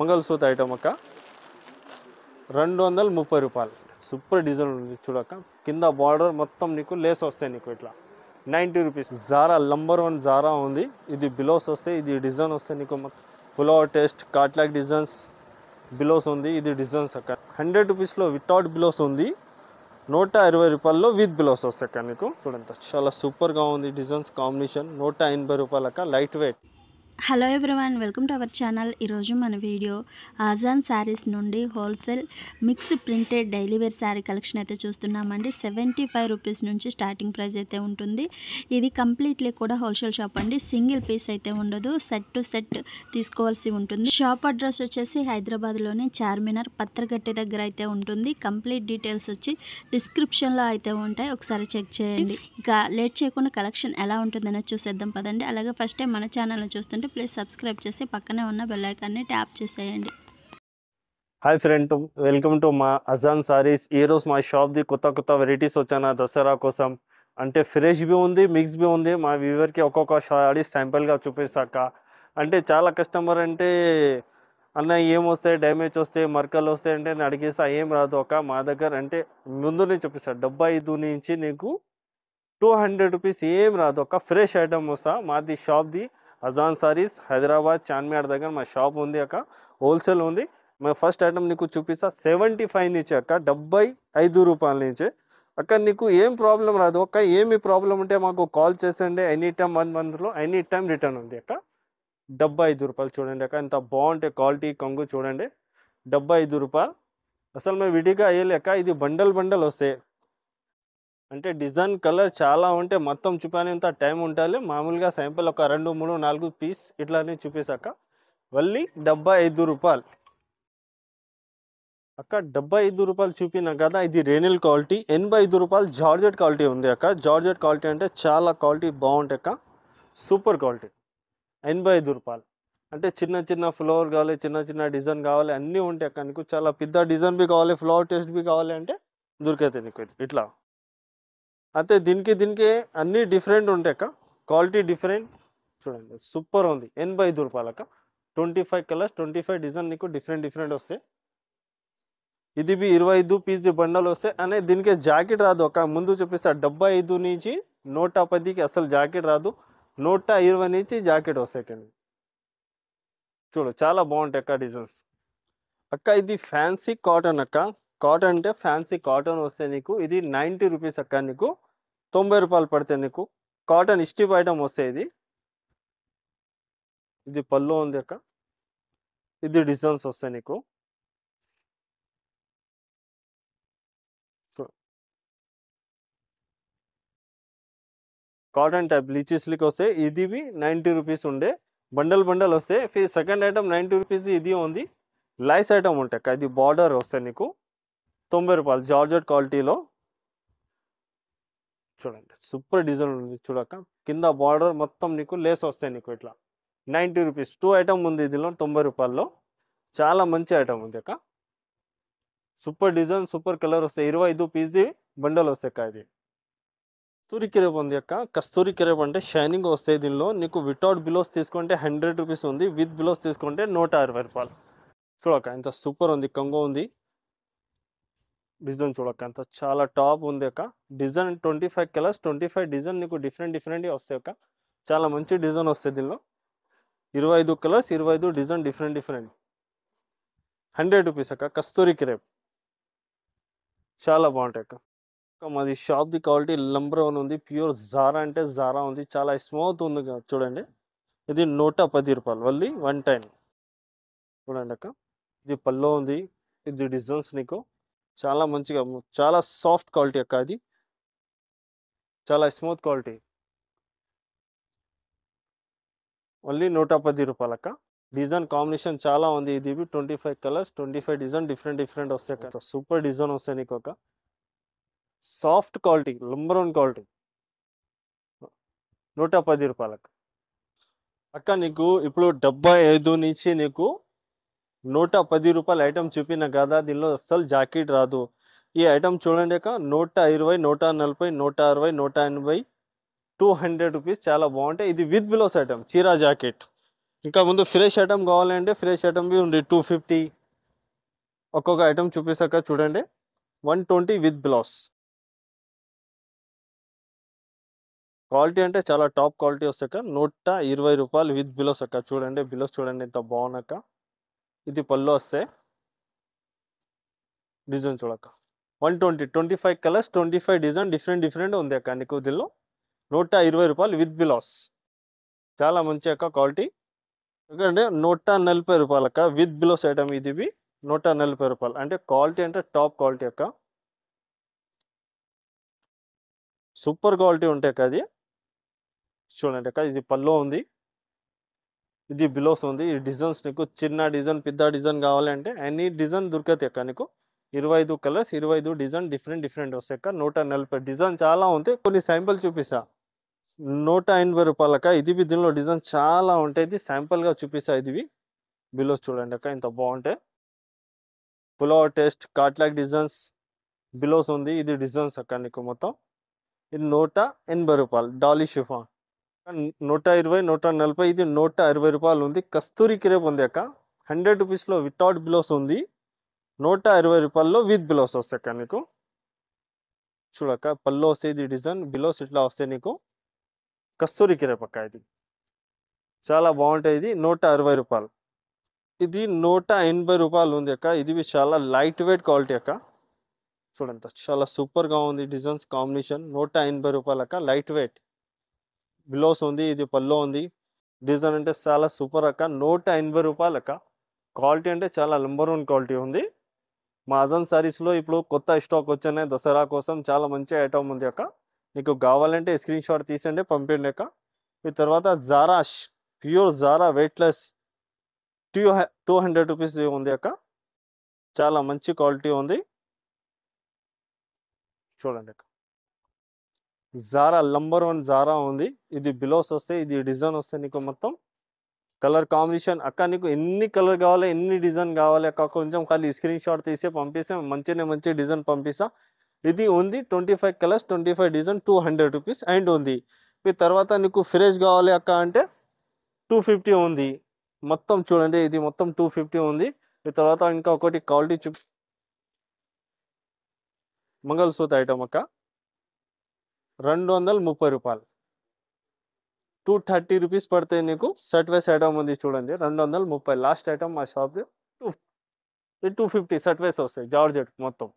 mangalsutra item అక్క రెండు వందల ముప్పై రూపాయలు సూపర్ డిజైన్ ఉంది చూడక్క కింద బార్డర్ మొత్తం నీకు లేస్ వస్తాయి నీకు ఇట్లా నైంటీ రూపీస్ జారా నంబర్ వన్ జారా ఉంది ఇది బిలోస్ వస్తాయి ఇది డిజైన్ వస్తాయి నీకు ఫ్లవర్ టేస్ట్ కాట్లాక్ డిజైన్స్ బిలోస్ ఉంది ఇది డిజైన్స్ అక్క హండ్రెడ్ రూపీస్లో వితౌట్ బిలోస్ ఉంది నూట ఇరవై రూపాయల్లో విత్ బిలోస్ వస్తాయి అక్క నీకు చూడంత చాలా సూపర్గా ఉంది డిజైన్స్ కాంబినేషన్ నూట ఎనభై రూపాయలక్క light weight hello everyone welcome to our channel ఈరోజు మన వీడియో ఆజాన్ శారీస్ నుండి wholesale mix printed daily wear sari collection అయితే చూస్తున్నామండి సెవెంటీ ఫైవ్ రూపీస్ నుంచి స్టార్టింగ్ ప్రైస్ అయితే ఉంటుంది ఇది కంప్లీట్లీ కూడా హోల్సేల్ షాప్ అండి సింగిల్ పీస్ అయితే ఉండదు సెట్ టు సెట్ తీసుకోవాల్సి ఉంటుంది షాప్ అడ్రస్ వచ్చేసి హైదరాబాద్లోని చార్మినార్ పత్రగట్టి దగ్గర అయితే ఉంటుంది కంప్లీట్ డీటెయిల్స్ వచ్చి డిస్క్రిప్షన్లో అయితే ఉంటాయి ఒకసారి చెక్ చేయండి ఇంకా లేట్ చేయకుండా కలెక్షన్ ఎలా ఉంటుందనేది చూసేద్దాం పదండి అలాగే ఫస్ట్ టైం మన ఛానల్ చూస్తుంటే చేసుకోండి ప్లీజ్ సబ్స్క్రైబ్ చేసి పక్కనే ఉన్న బెల్లైకాన్ని ట్యాప్ చేసేయండి హాయ్ ఫ్రెండ్ వెల్కమ్ టు మా అజాన్ సారీస్ ఈరోజు మా షాప్ది కొత్త కొత్త వెరైటీస్ వచ్చాను దసరా కోసం అంటే ఫ్రెష్ బి ఉంది మిక్స్ బి ఉంది మా వ్యూవర్కి ఒక్కొక్క సారీ శాంపిల్గా చూపిస్తాక అంటే చాలా కస్టమర్ అంటే అన్న ఏమొస్తాయి డ్యామేజ్ వస్తాయి మరకలు వస్తాయి అంటే నేను అడిగేస్తా ఏం రాదు ఒక మా దగ్గర అంటే ముందునే చూపిస్తాను డెబ్బై ఐదు నుంచి నీకు టూ హండ్రెడ్ రూపీస్ ఏం రాదు ఒక ఫ్రెష్ ఐటమ్ వస్తా మాది షాప్ది అజాన్ సారీస్ హైదరాబాద్ చార్మినార్ దగ్గర మా షాప్ ఉంది అక్క హోల్సేల్ ఉంది మేము ఫస్ట్ ఐటమ్ నీకు చూపిస్తా సెవెంటీ ఫైవ్ నుంచి అక్క డెబ్బై ఐదు రూపాయల నుంచి అక్క నీకు ఏం ప్రాబ్లం రాదు అక్క ఏమి ప్రాబ్లం ఉంటే మాకు కాల్ చేసండి ఎనీ టైం వన్ మంత్లో ఎనీ టైం రిటర్న్ ఉంది అక్క డెబ్బై ఐదు రూపాయలు చూడండి అక్క ఇంత బాగుంటే క్వాలిటీ కంగు చూడండి డెబ్బై ఐదు రూపాయలు అసలు మేము విడిగా వేయలేక ఇది బండల్ బండల్ వస్తాయి అంటే డిజైన్ కలర్ చాలా ఉంటే మొత్తం చూపేంత టైం ఉండాలి మామూలుగా శాంపిల్ ఒక రెండు మూడు నాలుగు పీస్ ఇట్లానే చూపేశాక మళ్ళీ డెబ్బై ఐదు రూపాయలు అక్క డెబ్బై ఐదు రూపాయలు చూపినా కదా ఇది రేనిల్ క్వాలిటీ ఎనభై ఐదు రూపాయలు జార్జెట్ క్వాలిటీ ఉంది అక్క జార్జెట్ క్వాలిటీ అంటే చాలా క్వాలిటీ బాగుంటాయి అక్క సూపర్ క్వాలిటీ ఎనభై ఐదు రూపాయలు అంటే చిన్న చిన్న ఫ్లవర్ కావాలి చిన్న చిన్న డిజైన్ కావాలి అన్నీ ఉంటాయి అక్క నీకు చాలా పెద్ద డిజైన్ బి కావాలి ఫ్లవర్ టేస్ట్ బి కావాలి అంటే దొరికైతే నీకు ఇట్లా అయితే దీనికి దీనికి అన్నీ డిఫరెంట్ ఉంటాయి అక్క క్వాలిటీ డిఫరెంట్ చూడండి సూపర్ ఉంది ఎనభై ఐదు రూపాయలు అక్క twenty five colours twenty five design నీకు డిఫరెంట్ డిఫరెంట్ వస్తాయి ఇది బి ఇరవై ఐదు పీస్ బండలు వస్తాయి అనే దీనికి జాకెట్ రాదు ఒక ముందు చూపిస్తా డెబ్బై ఐదు నుంచి నూట పదికి అసలు జాకెట్ రాదు నూట ఇరవై నుంచి జాకెట్ వస్తాయి కింద చూడు చాలా బాగుంటాయి అక్క డిజైన్స్ అక్క ఇది ఫ్యాన్సీ కాటన్ అక్క కాటన్ అంటే ఫ్యాన్సీ కాటన్ వస్తే నీకు ఇది నైంటీ రూపీస్ అక్క నీకు తొంభై రూపాయలు పడితే నీకు కాటన్ స్టిప్ ఐటమ్ వస్తాయి ఇది ఇది పళ్ళు ఉంది అక్క ఇది డిజైన్స్ వస్తాయి నీకు కాటన్ టైప్ లీచీస్లకి వస్తే ఇదివి నైంటీ రూపీస్ ఉండే బండల్ బండల్ వస్తే సెకండ్ ఐటమ్ నైంటీ రూపీస్ ఇది ఉంది లైస్ ఐటమ్ ఉంటాయి అక్క ఇది బార్డర్ వస్తాయి నీకు తొంభై రూపాయలు జార్జెట్ క్వాలిటీలో చూడండి సూపర్ డిజైన్ ఉంది చూడక కింద బార్డర్ మొత్తం నీకు లేస్ వస్తాయి నీకు ఇట్లా నైంటీ రూపీస్ టూ ఐటమ్ ఉంది దీనిలో తొంభై రూపాయల్లో చాలా మంచి ఐటమ్ ఉంది అక్క సూపర్ డిజైన్ సూపర్ కలర్ వస్తాయి ఇరవై ఐదు పీస్ది బండలు వస్తాయి అక్క ఇది కస్తూరి కిరేప్ ఉంది అక్క కస్తూరి కిరేప్ అంటే షైనింగ్ వస్తాయి దీనిలో నీకు వితౌట్ బిలోస్ తీసుకుంటే హండ్రెడ్ రూపీస్ ఉంది విత్ బిలోస్ తీసుకుంటే నూట అరవై రూపాయలు చూడక ఇంత సూపర్ ఉంది కంగో ఉంది డిజైన్ అంత చాలా టాప్ ఉంది అక్క design twenty five colours twenty five design నీకు డిఫరెంట్ డిఫరెంట్ వస్తాయి అక్క చాలా మంచి డిజైన్ వస్తాయి దీనిలో ఇరవై ఐదు కలర్స్ ఇరవై ఐదు design different different hundred rupees అక్క కస్తూరి క్రేప్ చాలా బాగుంటాయి అక్క మాది షాప్ది క్వాలిటీ నంబర్ వన్ ఉంది ప్యూర్ జారా అంటే జారా ఉంది చాలా స్మూత్ ఉంది చూడండి ఇది నూట పది రూపాయలు మళ్ళీ వన్ టైం చూడండి అక్క ఇది పల్లో ఉంది ఇది డిజైన్స్ నీకు చాలా మంచిగా చాలా సాఫ్ట్ క్వాలిటీ యొక్క అది చాలా స్మూత్ క్వాలిటీ ఓన్లీ నూట పది రూపాయలక్క డిజైన్ కాంబినేషన్ చాలా ఉంది ఇది twenty five colours twenty five design different different వస్తాయి కదా సూపర్ డిజైన్ వస్తాయి నీకు ఒక soft quality number one quality నూట పది రూపాయలకు అక్క నీకు ఇప్పుడు డెబ్బై ఐదు నుంచి నీకు నూట పది రూపాయల ఐటెం చూపిన కదా దీనిలో అస్సలు జాకెట్ రాదు ఈ ఐటెం చూడండి నూట ఇరవై నూట నలభై నూట అరవై నూట ఎనభై టూ హండ్రెడ్ రూపీస్ చాలా బాగుంటాయి ఇది విత్ బిలోస్ ఐటమ్ చీరా జాకెట్ ఇంకా ముందు ఫ్రెష్ ఐటమ్ కావాలంటే ఫ్రెష్ ఐటమ్ బి ఉంది టూ ఫిఫ్టీ ఒక్కొక్క ఐటమ్ చూపిస్తాక చూడండి one twenty with blouse quality అంటే చాలా టాప్ క్వాలిటీ వస్తాక నూట ఇరవై రూపాయలు విత్ బిలోస్ అక్క చూడండి బిలోస్ చూడండి ఎంత బాగున్నాక ఇది పళ్ళు వస్తే డిజైన్ చూడక one twenty twenty five colours twenty five design different different ఉంది అక్క నీకు దీనిలో నూట ఇరవై రూపాయలు విత్ బిలాస్ చాలా మంచి అక్క క్వాలిటీ ఎందుకంటే నూట నలభై రూపాయలు అక్క విత్ బిలాస్ ఐటమ్ ఇది నూట నలభై రూపాయలు అంటే క్వాలిటీ అంటే టాప్ క్వాలిటీ అక్క సూపర్ క్వాలిటీ ఉంటాయి అక్క అది చూడండి అక్క ఇది పల్లో ఉంది ఇది బిలోస్ ఉంది ఈ డిజైన్స్ నీకు చిన్న డిజైన్ పెద్ద డిజైన్ కావాలంటే ఎనీ డిజైన్ దొరుకుతాయి అక్క నీకు ఇరవై ఐదు కలర్స్ ఇరవై ఐదు డిజైన్ డిఫరెంట్ డిఫరెంట్ వస్తాయి అక్క నూట నలభై డిజైన్ చాలా ఉంటాయి కొన్ని శాంపుల్ చూపిస్తా నూట ఎనభై రూపాయలక ఇది దీనిలో డిజైన్ చాలా ఉంటాయి ఇది శాంపిల్గా చూపిస్తా ఇది బిలోస్ చూడండి అక్క ఇంత బాగుంటాయి పులావ్ టేస్ట్ కాట్లాక్ డిజైన్స్ బిలోస్ ఉంది ఇది డిజైన్స్ అక్క నీకు మొత్తం ఇది నూట ఎనభై రూపాయలు డాలీ షిఫాన్ నూట ఇరవై నూట నలభై ఇది నూట అరవై రూపాయలు ఉంది కస్తూరి క్రేప్ ఉంది అక్క హండ్రెడ్ రూపీస్లో వితౌట్ బ్లౌస్ ఉంది నూట అరవై రూపాయల్లో విత్ బ్లౌస్ వస్తాయి అక్క నీకు చూడక్క పల్లో వస్తాయి ఇది డిజైన్ బ్లౌస్ ఇట్లా వస్తే నీకు కస్తూరి క్రేప్ అక్క ఇది చాలా బాగుంటాయి ఇది నూట అరవై రూపాయలు ఇది నూట ఎనభై రూపాయలు ఉంది అక్క ఇది చాలా లైట్ వెయిట్ క్వాలిటీ అక్క చూడంత చాలా సూపర్గా ఉంది డిజైన్స్ కాంబినేషన్ నూట ఎనభై రూపాయలు అక్క లైట్ వెయిట్ బిలోస్ ఉంది ఇది పల్లో ఉంది డిజైన్ అంటే చాలా సూపర్ అక్క నూట ఎనభై రూపాయలు అక్క క్వాలిటీ అంటే చాలా నెంబర్ వన్ క్వాలిటీ ఉంది మా అజన్ సారీస్లో ఇప్పుడు కొత్త స్టాక్ వచ్చినాయి దసరా కోసం చాలా మంచి ఐటమ్ ఉంది అక్క మీకు కావాలంటే స్క్రీన్ షాట్ తీసండి పంపిండి అక్క మీ తర్వాత జారా ప్యూర్ జారా weightless two two hundred rupees ఉంది అక్క చాలా మంచి క్వాలిటీ ఉంది చూడండి అక్క జారా నంబర్ వన్ జారా ఉంది ఇది బిలోస్ వస్తే ఇది డిజైన్ వస్తే నీకు మొత్తం కలర్ కాంబినేషన్ అక్క నీకు ఎన్ని కలర్ కావాలి ఎన్ని డిజైన్ కావాలి అక్క కొంచెం ఖాళీ స్క్రీన్ షాట్ తీసే పంపిస్తే మంచినే మంచి డిజైన్ పంపిస్తా ఇది ఉంది twenty five colours twenty five design two hundred rupees and ఉంది తర్వాత నీకు ఫ్రెష్ కావాలి అక్క అంటే టూ ఫిఫ్టీ ఉంది మొత్తం చూడండి ఇది మొత్తం టూ ఫిఫ్టీ ఉంది తర్వాత ఇంకా ఒకటి క్వాలిటీ చూ మంగళసూత్ ఐటమ్ అక్క రెండు వందల ముప్పై రూపాయలు టూ థర్టీ రూపీస్ పడితే నీకు షర్ట్ వేస్ ఐటమ్ ఉంది చూడండి రెండు వందల ముప్పై లాస్ట్ ఐటమ్ మా shop two two fifty shirt వేస్ వస్తాయి జార్జెట్ మొత్తం